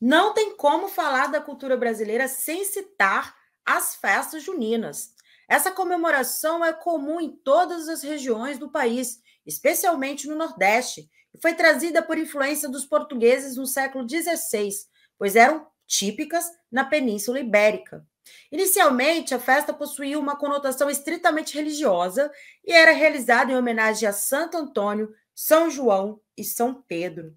Não tem como falar da cultura brasileira sem citar as festas juninas. Essa comemoração é comum em todas as regiões do país, especialmente no Nordeste, e foi trazida por influência dos portugueses no século XVI, pois eram típicas na Península Ibérica. Inicialmente, a festa possuía uma conotação estritamente religiosa e era realizada em homenagem a Santo Antônio, São João e São Pedro.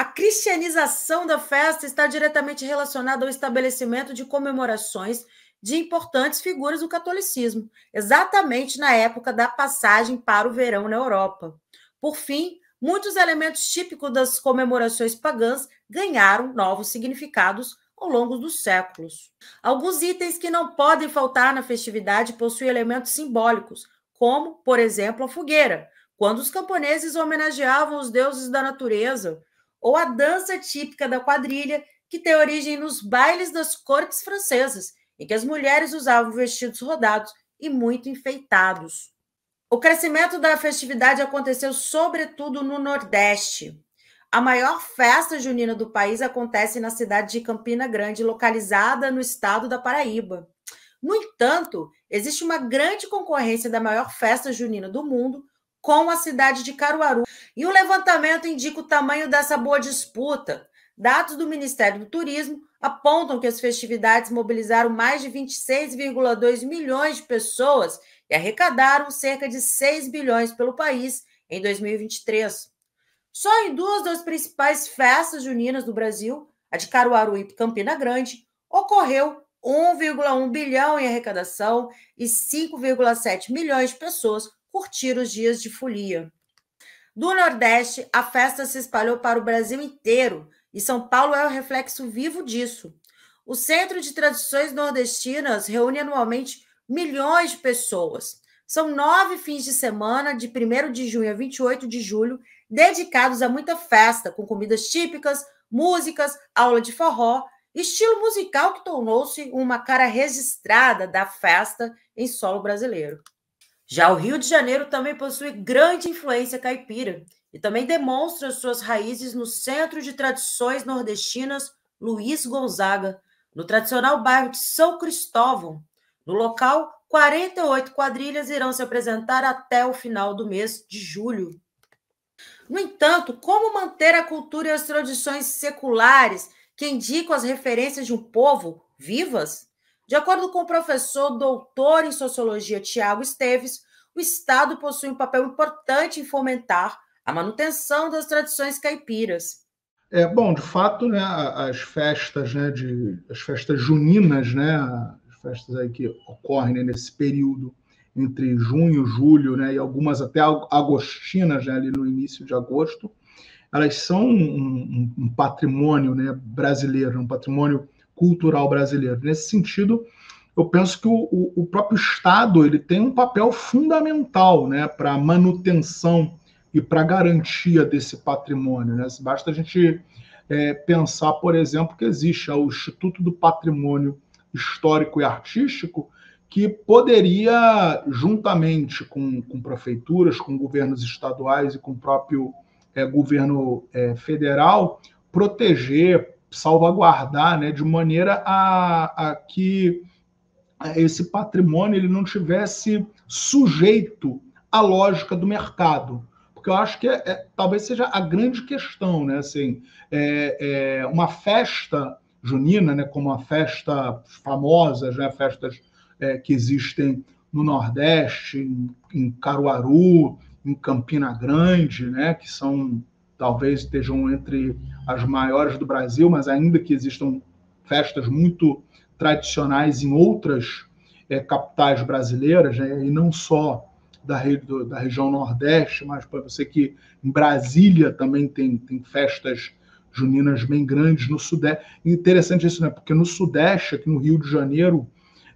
A cristianização da festa está diretamente relacionada ao estabelecimento de comemorações de importantes figuras do catolicismo, exatamente na época da passagem para o verão na Europa. Por fim, muitos elementos típicos das comemorações pagãs ganharam novos significados ao longo dos séculos. Alguns itens que não podem faltar na festividade possuem elementos simbólicos, como, por exemplo, a fogueira, quando os camponeses homenageavam os deuses da natureza, ou a dança típica da quadrilha, que tem origem nos bailes das cortes francesas, em que as mulheres usavam vestidos rodados e muito enfeitados. O crescimento da festividade aconteceu sobretudo no Nordeste. A maior festa junina do país acontece na cidade de Campina Grande, localizada no estado da Paraíba. No entanto, existe uma grande concorrência da maior festa junina do mundo com a cidade de Caruaru. E o levantamento indica o tamanho dessa boa disputa. Dados do Ministério do Turismo apontam que as festividades mobilizaram mais de 26,2 milhões de pessoas e arrecadaram cerca de 6 bilhões pelo país em 2023. Só em duas das principais festas juninas do Brasil, a de Caruaru e Campina Grande, ocorreu 1,1 bilhão em arrecadação e 5,7 milhões de pessoas curtir os dias de folia. Do Nordeste, a festa se espalhou para o Brasil inteiro e São Paulo é o reflexo vivo disso. O Centro de Tradições Nordestinas reúne anualmente milhões de pessoas. São nove fins de semana, de 1 de junho a 28 de julho, dedicados a muita festa, com comidas típicas, músicas, aula de forró, estilo musical que tornou-se uma cara registrada da festa em solo brasileiro. Já o Rio de Janeiro também possui grande influência caipira e também demonstra suas raízes no Centro de Tradições Nordestinas Luiz Gonzaga, no tradicional bairro de São Cristóvão. No local, 48 quadrilhas irão se apresentar até o final do mês de julho. No entanto, como manter a cultura e as tradições seculares que indicam as referências de um povo vivas? De acordo com o professor doutor em sociologia Tiago Esteves, o Estado possui um papel importante em fomentar a manutenção das tradições caipiras. É, bom, de fato, né, as festas, né, de, as festas juninas, né, as festas aí que ocorrem né, nesse período entre junho, julho, né, e algumas até agostinas, né, ali no início de agosto, elas são um, um patrimônio né, brasileiro, né, um patrimônio cultural brasileiro. Nesse sentido, eu penso que o, o, o próprio Estado ele tem um papel fundamental né, para a manutenção e para a garantia desse patrimônio. Né? Basta a gente é, pensar, por exemplo, que existe é, o Instituto do Patrimônio Histórico e Artístico, que poderia, juntamente com, com prefeituras, com governos estaduais e com o próprio é, governo é, federal, proteger, salvaguardar né, de maneira a, a que esse patrimônio ele não tivesse sujeito à lógica do mercado. Porque eu acho que é, é, talvez seja a grande questão, né? Assim, é, é uma festa junina, né, como a festa famosa, né, festas é, que existem no Nordeste, em, em Caruaru, em Campina Grande, né, que são talvez estejam entre as maiores do Brasil, mas ainda que existam festas muito tradicionais em outras é, capitais brasileiras, né, e não só da, re, da região Nordeste, mas para você que em Brasília também tem, tem festas juninas bem grandes no Sudeste. Interessante isso, né? Porque no Sudeste, aqui no Rio de Janeiro,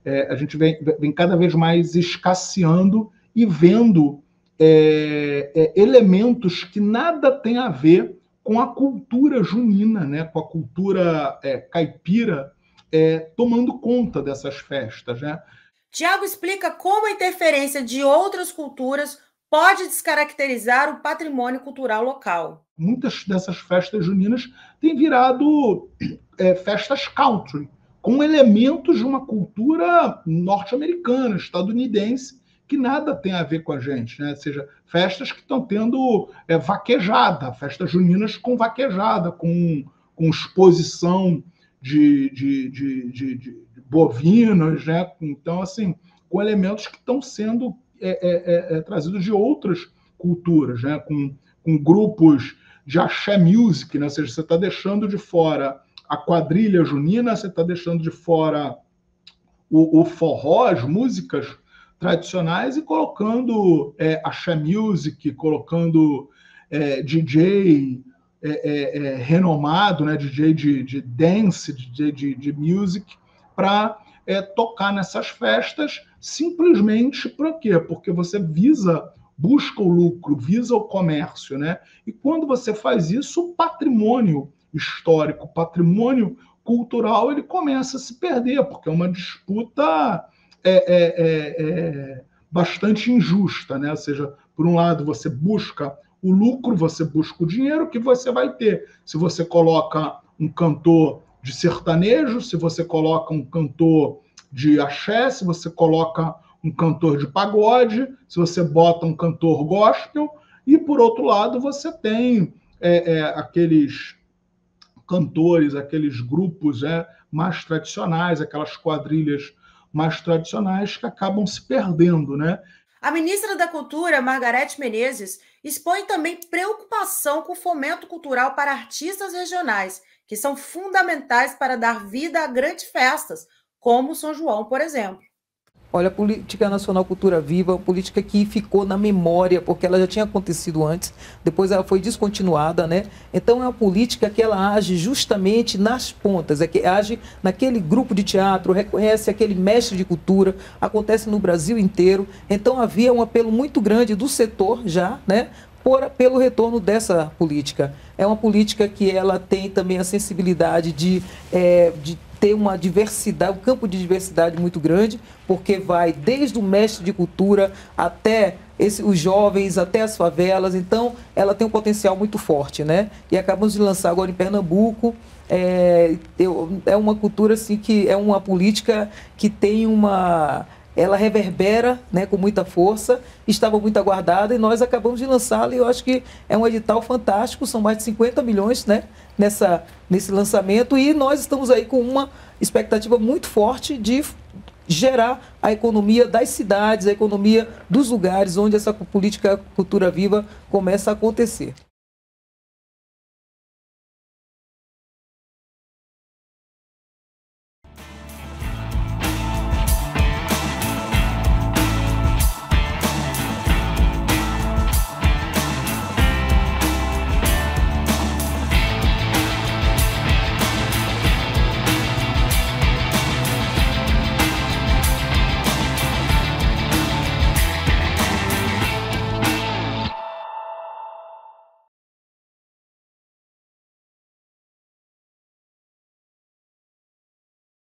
é, a gente vem, vem cada vez mais escasseando e vendo é, é, elementos que nada tem a ver com a cultura junina, né, com a cultura é, caipira, é, tomando conta dessas festas. Né? Tiago explica como a interferência de outras culturas pode descaracterizar o patrimônio cultural local. Muitas dessas festas juninas têm virado é, festas country, com elementos de uma cultura norte-americana, estadunidense, que nada tem a ver com a gente, né? Ou seja, festas que estão tendo é, vaquejada, festas juninas com vaquejada, com, com exposição de, de, de, de, de bovinos, né? Então, assim, com elementos que estão sendo é, é, é, é trazidos de outras culturas, né? Com, com grupos de axé music, né? Ou seja, você está deixando de fora a quadrilha junina, você está deixando de fora o, o forró, as músicas tradicionais e colocando é, axé music, colocando é, DJ é, é, é, renomado, né, DJ de, de dance, DJ de, de music, para é, tocar nessas festas simplesmente para quê? Porque você visa, busca o lucro, visa o comércio, né? E quando você faz isso, o patrimônio histórico, patrimônio cultural, ele começa a se perder, porque é uma disputa é é, é, é, bastante injusta, né? Ou seja, por um lado você busca o lucro, você busca o dinheiro que você vai ter. Se você coloca um cantor de sertanejo, se você coloca um cantor de axé, se você coloca um cantor de pagode, se você bota um cantor gospel, e por outro lado você tem é, é, aqueles cantores, aqueles grupos é, mais tradicionais, aquelas quadrilhas mais tradicionais que acabam se perdendo, né? A ministra da Cultura, Margarete Menezes, expõe também preocupação com o fomento cultural para artistas regionais, que são fundamentais para dar vida a grandes festas, como São João, por exemplo. Olha, a política nacional Cultura Viva, política que ficou na memória, porque ela já tinha acontecido antes, depois ela foi descontinuada, né? Então é uma política que ela age justamente nas pontas, é que age naquele grupo de teatro, reconhece aquele mestre de cultura, acontece no Brasil inteiro. Então havia um apelo muito grande do setor já, né? Por, pelo retorno dessa política. É uma política que ela tem também a sensibilidade de, é, de ter uma diversidade, um campo de diversidade muito grande, porque vai desde o mestre de cultura até esse, os jovens, até as favelas. Então, ela tem um potencial muito forte, né? E acabamos de lançar agora em Pernambuco. É, eu, é uma cultura assim que é uma política que tem uma ela reverbera né, com muita força, estava muito aguardada e nós acabamos de lançá-la e eu acho que é um edital fantástico, são mais de 50 milhões né, nessa, nesse lançamento e nós estamos aí com uma expectativa muito forte de gerar a economia das cidades, a economia dos lugares onde essa política cultura viva começa a acontecer.